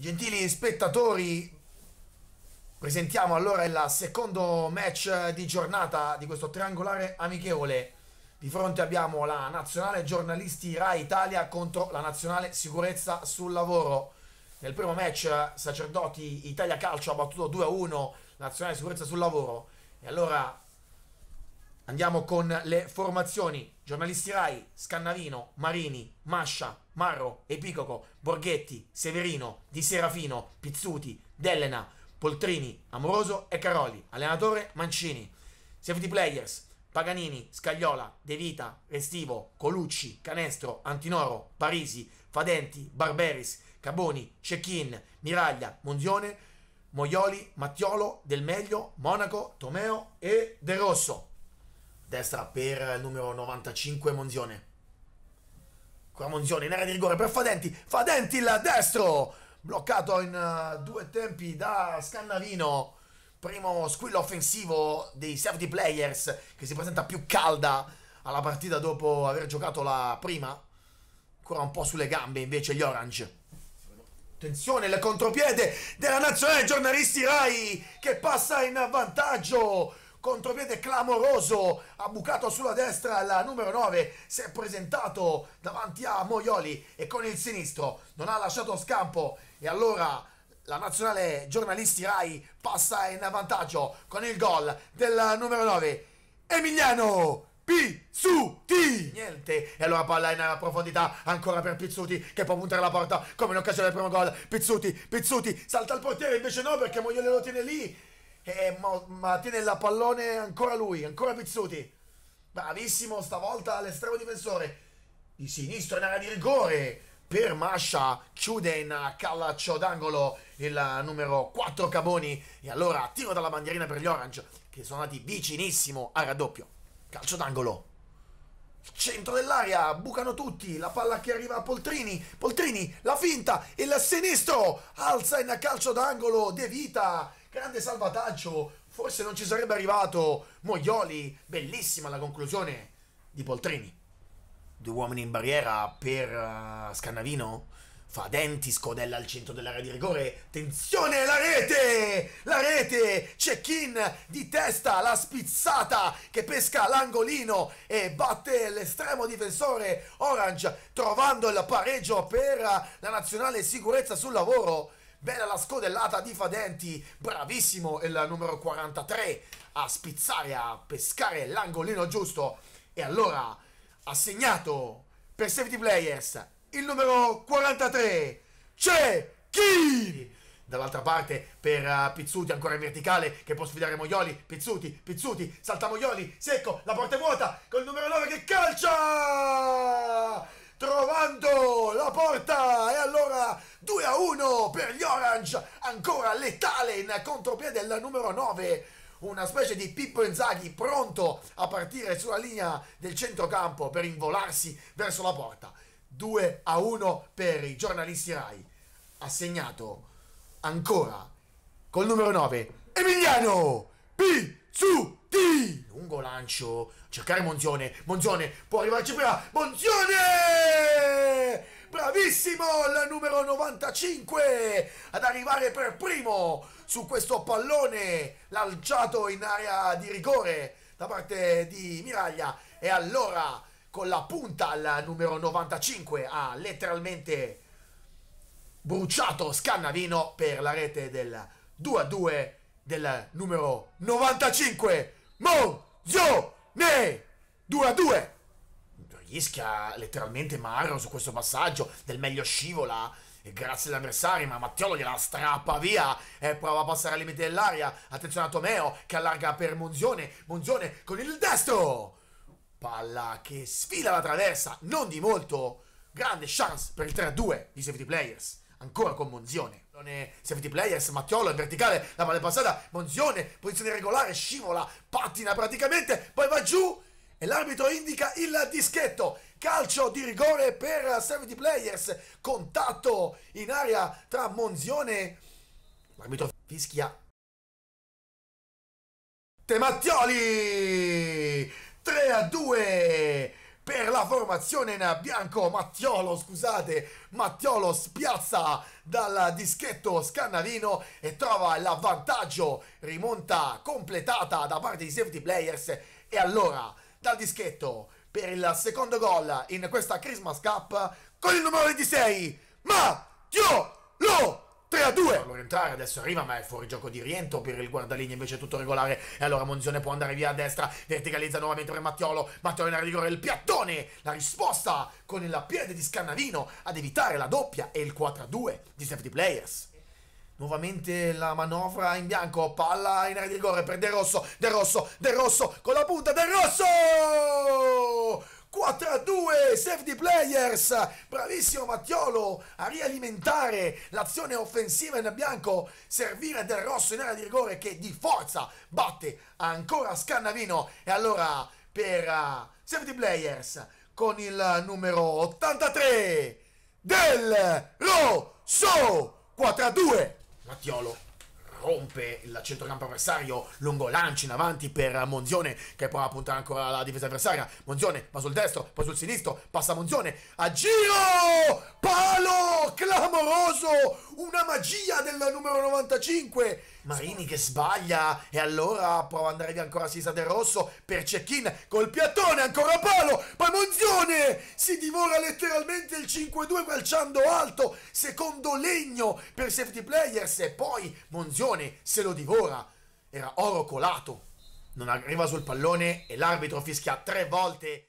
Gentili spettatori, presentiamo allora il secondo match di giornata di questo triangolare amichevole. Di fronte abbiamo la nazionale giornalisti Rai Italia contro la nazionale sicurezza sul lavoro. Nel primo match Sacerdoti Italia Calcio ha battuto 2-1 nazionale sicurezza sul lavoro. E allora Andiamo con le formazioni. Giornalisti Rai, Scannarino, Marini, Mascia, Marro, Epicoco, Borghetti, Severino, Di Serafino, Pizzuti, Dellena, Poltrini, Amoroso e Caroli. Allenatore Mancini. Safety players. Paganini, Scagliola, De Vita, Restivo, Colucci, Canestro, Antinoro, Parisi, Fadenti, Barberis, Caboni, Cecchin, Miraglia, Monzione, Moioli, Mattiolo, Del Meglio, Monaco, Tomeo e De Rosso. Destra per il numero 95 Monzione. Ancora Monzione in area di rigore per Fadenti. Fadenti il destro. Bloccato in eh, due tempi da Scannavino Primo squillo offensivo dei safety players che si presenta più calda alla partita dopo aver giocato la prima. Ancora un po' sulle gambe invece gli Orange. Attenzione, il contropiede della nazionale giornalisti Rai che passa in vantaggio contropiede clamoroso, ha bucato sulla destra la numero 9, si è presentato davanti a Moioli e con il sinistro non ha lasciato scampo e allora la nazionale giornalisti Rai passa in vantaggio con il gol del numero 9 Emiliano Pizzuti! Niente! E allora palla in profondità ancora per Pizzuti che può puntare la porta come in occasione del primo gol. Pizzuti, Pizzuti, salta il portiere invece no perché Moglione lo tiene lì eh, ma, ma, tiene la pallone ancora lui, ancora Pizzuti. Bravissimo, stavolta all'estremo difensore. Di sinistro in area di rigore per Mascia. Chiude in calcio d'angolo il numero 4 Caboni. E allora tiro dalla bandierina per gli Orange che sono andati vicinissimo a raddoppio. Calcio d'angolo. Centro dell'area, bucano tutti, la palla che arriva a Poltrini, Poltrini, la finta, il sinistro, alza in calcio d'angolo, De Vita, grande salvataggio, forse non ci sarebbe arrivato Moglioli, bellissima la conclusione di Poltrini. Due uomini in barriera per uh, Scannavino, fa denti, scodella al centro dell'area di rigore, tensione, la rete, la rete, Cecchin di testa, la spizzata che pesca l'angolino e batte l'estremo difensore Orange trovando il pareggio per la nazionale sicurezza sul lavoro. Bella la scodellata di Fadenti, bravissimo il numero 43 a spizzare, a pescare l'angolino giusto. E allora ha segnato per Safety Players il numero 43, c'è chi? Dall'altra parte per uh, Pizzuti ancora in verticale che può sfidare Moglioli. Pizzuti, Pizzuti, salta Moglioli, secco, la porta è vuota col numero 9 che calcia! trovando la porta e allora 2 a 1 per gli Orange ancora letale in contropiede del numero 9 una specie di Pippo Inzaghi pronto a partire sulla linea del centrocampo per involarsi verso la porta 2 a 1 per i giornalisti Rai ha segnato ancora col numero 9 Emiliano Pizzu Totti! Lungo lancio, cercare Monzione, Monzione, può arrivarci prima, Monzione! Bravissimo il numero 95 ad arrivare per primo su questo pallone lanciato in area di rigore da parte di Miraglia e allora con la punta al numero 95 ha letteralmente bruciato Scannavino per la rete del 2 a 2 del numero 95 Mozione 2 a 2 rischia letteralmente Marro su questo passaggio del meglio scivola e grazie agli avversari ma Mattiolo gliela strappa via e prova a passare al limite dell'aria attenzione a Tomeo che allarga per Monzione Monzione con il destro palla che sfila la traversa non di molto grande chance per il 3-2 di safety players ancora con Monzione. Non è safety players, Mattiolo in verticale, la palla è passata, Monzione, posizione regolare, scivola, pattina praticamente, poi va giù e l'arbitro indica il dischetto. Calcio di rigore per safety players, contatto in aria tra Monzione. L'arbitro fischia. Mattioli 3 a 2 per la formazione in bianco Mattiolo, scusate, Mattiolo spiazza dal dischetto Scannavino e trova l'avvantaggio, rimonta completata da parte dei safety players e allora dal dischetto per il secondo gol in questa Christmas Cup con il numero 26 Mattiolo! 3 a 2. Allora entrare, adesso arriva, ma è fuori gioco di rientro per il guardalini invece è tutto regolare. E allora Monzione può andare via a destra, verticalizza nuovamente per Mattiolo. Mattiolo in area di rigore, il piattone, la risposta con il piede di Scannavino ad evitare la doppia e il 4 a 2 di safety players. Nuovamente la manovra in bianco, palla in area di rigore per De Rosso, De Rosso, De Rosso, con la punta, De Rosso! 4 a 2, save the players, bravissimo Mattiolo a rialimentare l'azione offensiva in bianco, servire del rosso in area di rigore che di forza batte ancora Scannavino e allora per uh, save the players con il numero 83 del Rosso 4 a 2 Mattiolo rompe il centrocampo avversario, lungo lancio in avanti per Monzione che prova a puntare ancora la difesa avversaria. Monzione va sul destro, poi sul sinistro, passa Monzione, a giro! Palo! Clamoroso! Una magia del numero 95! Marini che sbaglia e allora prova ad andare via ancora Sisa del Rosso per Cecchin col piattone ancora palo poi Monzione si divora letteralmente il 5-2 calciando alto secondo legno per safety players e poi Monzione se lo divora era oro colato non arriva sul pallone e l'arbitro fischia tre volte